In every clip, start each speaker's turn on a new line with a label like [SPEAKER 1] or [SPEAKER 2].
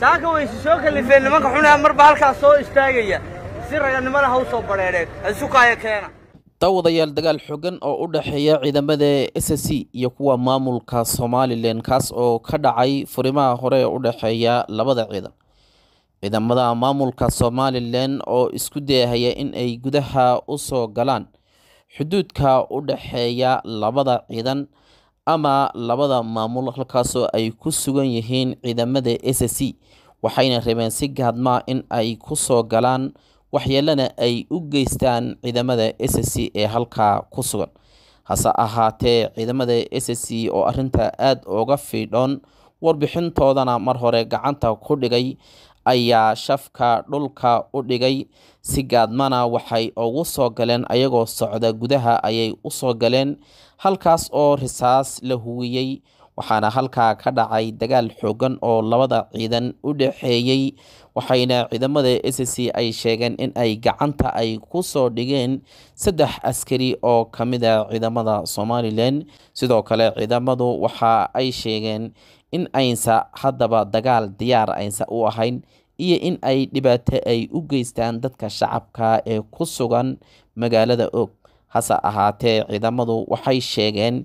[SPEAKER 1] taaka wayse soo kalifeen nimanka xunaa marba halkaas soo istaagaya si raganimada ha u soo badheedheen keena daawadayaal dagaal xogan oo u dhexeeya ciidamada s c iyo kuwa maamulka somalilan kaas oo ka dhacay furimaha hore ee u dhexeeya labada ciidan ciidamada maamulka somalilan oo isku dayahaya in ay gudaha u soo galaan xuduudka u dhexeeya labada ciidan ama labada maamul halkaasoo ay ku sugan yihiin ciidamada s c waxayna rabeen si gaadmaa in ay ku soo galaan waxyeelana ay u geystaan ciidamada s c ee halkaa ku sugan hase ahaatee ciidamada s c oo arintaa aada uga fiidhoon warbixintoodana mar hore gacanta ku dhigay ayaa shafka dhulka u dhigay si gaadmana waxay ugu soo galeen ayagoo socda gudaha ayay u soo galeen halkaas oo risaas la huwiyey waxaana halkaa ka dhacay dagaal xooggan oo labada ciidan u dhexeeyey waxayna ciidamada s c ay sheegeen in ay gacanta ay ku soo dhigeen saddex askari oo ka mid a ah ciidamada somalilan sidoo kale ciidamadu waxa ay sheegeen in aysa haddaba dagaal diyaar aysa u ahayn iyo in ay dhibaato ay u geystaan dadka shacabka ee ku sugan magaalada og hase ahaatee ciidamadu waxay sheegeen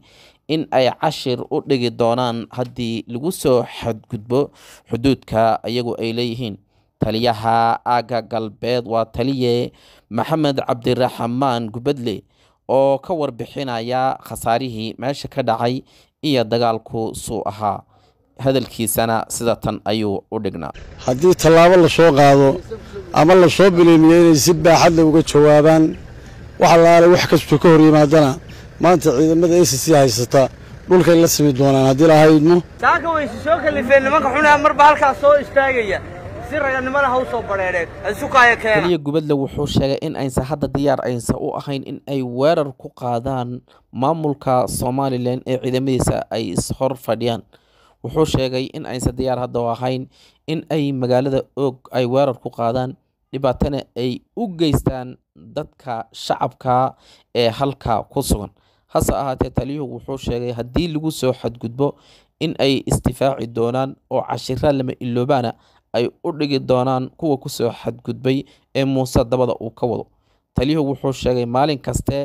[SPEAKER 1] in ay cashir u dhigi doonaan haddii lagu soo xadgudbo xuduudka iyagu ay leeyihiin taliyaha aagga galbeed waa taliye maxamed cabdiraxmaan gubadle oo ka warbixinaya khasaarihii meesha ka dhacay iyo dagaalku suu ahaa hadalkiisana sida tan ayuu u dhignaa haddii tallaabo lasoo qaado ama lasoo soo inay si baaxad uga jawaabaan wax laale wax kastuu ka hor yimaadana maanta ciidamada a c c haysata dhulkay la simi doonaan haddii la haydmo saaka waysi soo kalifeen nimanka xunaa marba halkaas soo istaagaya si raganimada ha u soo badheedheen isukaaya keena gubadle wuxuu sheegay in aysan hadda diyaar aysan u ahayn in ay weerar ku qaadaan maamulka somalilan ee ciidamadiisa ay ishor fadhiyaan wuxuu sheegay in aysan diyaar hadda u ahayn in ay magaalada oog ay weerar ku qaadaan dhibaatana ay u geystaan dadka shacabka ee halka ku sugan Hase ahaatee, taliyuhu wuxuu sheegay haddii lagu soo xadgudbo in ay istifaaci doonaan oo cashiraa lama iloobaana ay u dhigi doonaan kuwa kusoo xadgudbay ee Muuse dabada uu ka wado. Taliyuhu wuxuu sheegay maalin kaste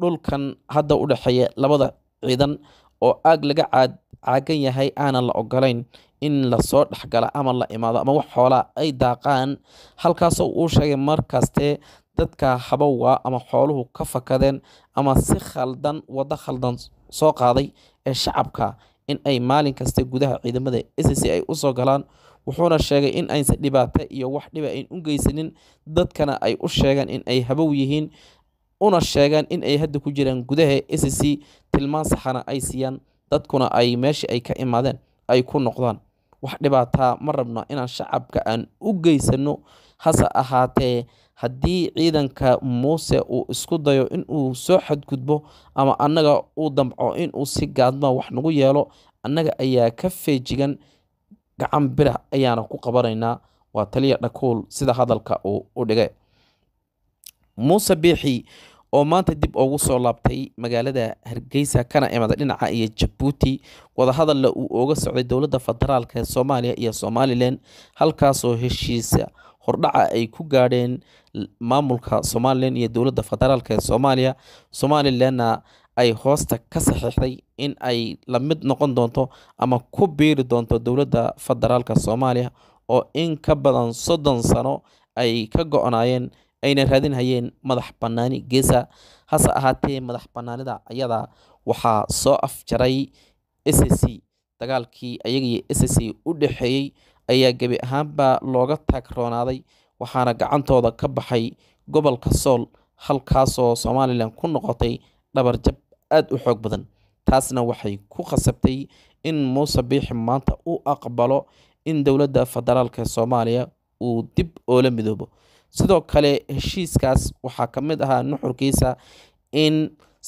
[SPEAKER 1] dhulkan hadda u dhexeeya labada ciidan oo aag laga caagan yahay aanan la ogolayn in lasoo soo dhexgala ama la imaado ama wax xoolaa ay daaqaan. Halkaasoo uu sheegay mar kaste dadka habowga ama xooluhu ka fakadeen ama si khaldan waddo khaldan soo qaaday ee shacabka in ay maalin kasta gudaha ciidamada sc ay usoo galaan wuxuuna sheegay in aysan dhibaato iyo wax dhiba ayn u geysanin dadkana ay u sheegeen in ay habow yihiin una sheegaan in ay hadda ku jiraan gudaha sc tilmaan saxana ay siiyaan dadkuna ay meeshii ay ka imaadeen ay ku noqdaan wax dhibaataa ma rabno inaan shacabka aan u geysano hase ahaatee haddii ciidanka muuse uu isku dayo inuu soo xadgudbo ama annaga uu damco inuu si gaadma wax nagu yeelo annaga ayaa ka feejigan gacan bira ayaana ku qabanaynaa waa taliya dhakuul sida hadalka uu u dhigay muuse biixi oo maanta dib ugu soo laabtay magaalada hargeysa kana imada dhinaca iyo jabuuti wadahadalla uu uga socday dowladda federaalka ee soomaaliya iyo somalilan halkaasoo heshiisa hordhaca ay ku gaadheen maamulka somalilan iyo dowladda federaalk ee soomaaliya somalilanna ay hoosta ka saxiixday in ay la mid noqon doonto ama ku biiri doonto dowladda federaalka soomaaliya oo in ka badan soddon sano ay ka go-naayeen ayna raadin hayeen madax bannaani geesa hase ahaatee madax bannaanida ayada waxaa soo afjaray s c dagaalkii ayagiyo s c u dhexeeyey ayaa gebi ahaanba looga taagroonaaday waxaana gacantooda ka baxay gobolka sool halkaasoo somalilan ku noqotay dhabarjab aada u xoog badan taasna waxay ku khasabtay in muuse biixi maanta u aqbalo in dowladda federaalka soomaaliya uu dib oola midoobo sidoo kale heshiiskaas waxaa ka mid ahaa nuxurkiisa in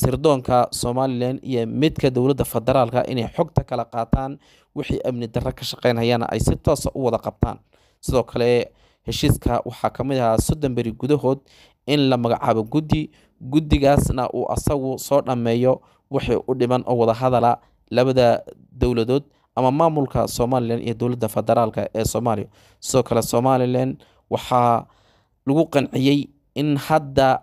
[SPEAKER 1] sirdoonka somalilan iyo midka dowladda federaalka inay xogta kala qaataan wixii amni darre ka shaqeynayana ay si toosa ah u wada qabtaan sidoo kale heshiiska waxaa kamid mid ahaa soddon beri gudahood in la magacaabo guddi guddigaasna uu asagu soo dhammeeyo wixii u dhiman oo wada hadala labada dowladood ama maamulka somalilan iyo dowladda federaalka ee soomaaliya sidoo kale somalilan waxaa lagu qanciyey in hadda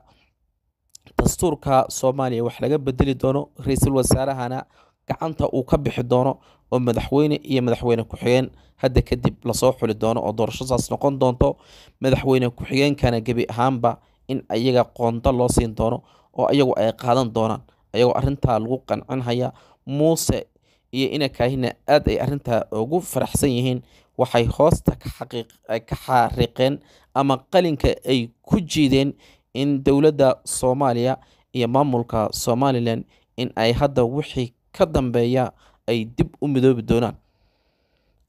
[SPEAKER 1] dastuurka soomaaliya wax laga bedeli doono ra-iisul wasaarahana gacanta uu ka bixi doono oo madaxweyne iyo madaxweyne ku-xigeen hadda kadib lasoo xuli doono oo doorashadaas noqon doonto madaxweyne ku-xigeenkana gebi ahaanba in ayaga qoondo loo siin doono oo ayagu ay qaadan doonaan ayagoo arintaa lagu qancinhaya muuse iyo inakaahina aada ay arintaa ugu faraxsan yihiin waxay hoosta ka xariiqeen ama qalinka ay ku jiideen in dowladda soomaaliya iyo maamulka somalilan in ay hadda wixii ka dambeeya ay dib u midoobi doonaan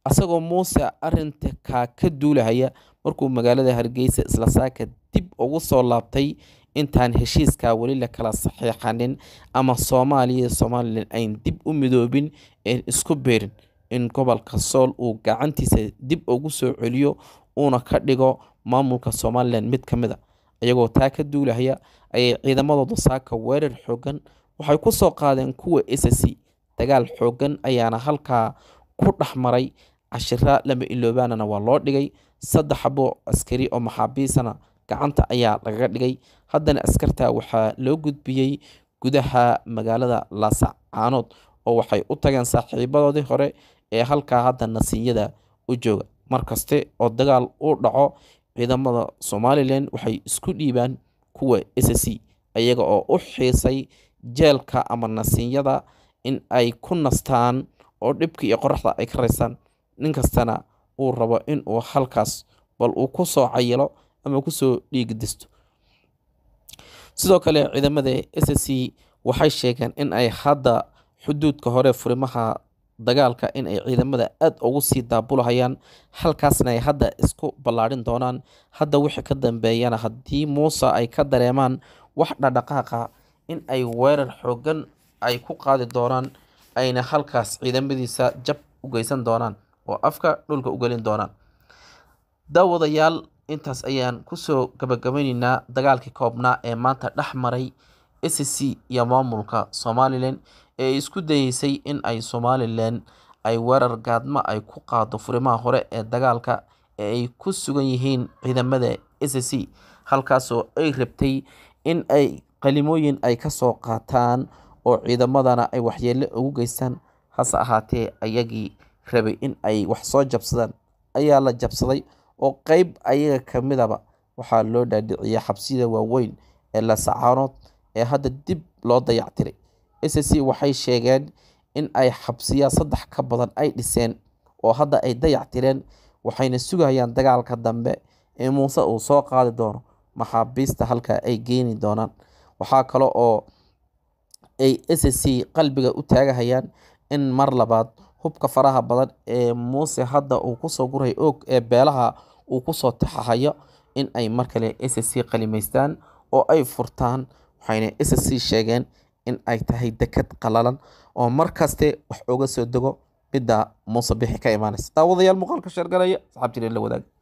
[SPEAKER 1] asagoo muuse arinta kaa ka duulahaya markuu magaalada hargeysa isla saaka dib ugu soo laabtay intaan heshiiskaa weli la kala saxiixanin ama soomaaliya iyo somalilan ayn dib u midoobin een isku biirin in gobolka sool uu gacantiisa dib ugu soo celiyo uuna ka dhigo maamulka somalilan mid ka mid a ah. iyagoo taa ka duulahaya ayay ciidamadooda saaka weerar xoogan waxay ku soo qaadeen kuwa s c dagaal xooggan ayaana halkaa ku dhex maray cashira lama iloobaanana waa loo dhigay saddex xabo askari oo maxaabiisana gacanta ayaa lagaga dhigay haddana askarta waxaa loo gudbiyey gudaha magaalada laasacaanood oo waxay u tageen saaxiibadoodii hore ee halkaa hadda nasiinyada u jooga mar kaste oo dagaal u dhaco ciidamada somalilan waxay isku dhiibaan kuwa s c iyaga oo u xiisay jeelka ama nasiinyada in ay ku nastaan oo dhibka iyo qoraxda ay ka raystaan nin kastana uu rabo in uu halkaas bal uu kusoo cayilo ama kusoo dhiigdisto sidoo kale ciidamada s c waxay sheegeen in ay hadda xuduudka hore furimaha dagaalka in ay ciidamada aada ugu sii daabulahayaan halkaasna ay hadda isku ballaadhin doonaan hadda wixii ka dambeeyana haddii muuse ay ka dareemaan wax dhadhaqaaqa in ay weerar xoogan ay ku qaadi doonaan ayna halkaas ciidamadiisa jab u geysan doonaan oo afka dhulka u gelin doonaan daawadayaal intaas ayaan kusoo gabagabeyneynaa dagaalkii koobnaa ee maanta dhex maray s c iyo maamulka somalilan ee isku dayeysay in ay somalilan ay weerar gaadma ay ku qaado furimaha hore ee dagaalka ee ay ku sugan yihiin ciidamada s c halkaasoo ay rabtay in ay qalimooyin ay kasoo qaataan oo ciidamadana ay waxyeelle ugu geystaan hase ahaatee ayagii rabay in ay wax soo jabsadaan ayaa la jabsaday oo qeyb ayaga ka midaba waxaa loo dhaadhiciyay xabsiyada waaweyn ee lasacaanood ee hadda dib loo dayactiray s c waxay sheegeen in ay xabsiyaa saddex ka badan ay dhiseen oo hadda ay dayactireen waxayna sugayaan dagaalka dambe ee muuse uu soo qaadi doono maxaabiista halkaa ay geeni doonaan waxaa kale oo ay s c qalbiga u taagahayaan in mar labaad hubka faraha badan ee muuse hadda uu kusoo guray oog ee beelaha uu kusoo taxahayo in ay mar kale s c qalimaystaan oo ay furtaan waxayna s c sheegeen in ay tahay deked qalalan oo mar kaste wax uga soo dego midda muuse bixi ka imaanaysa daawadayaal muuqaalka sheergalaya saxaabtiina la wadaaga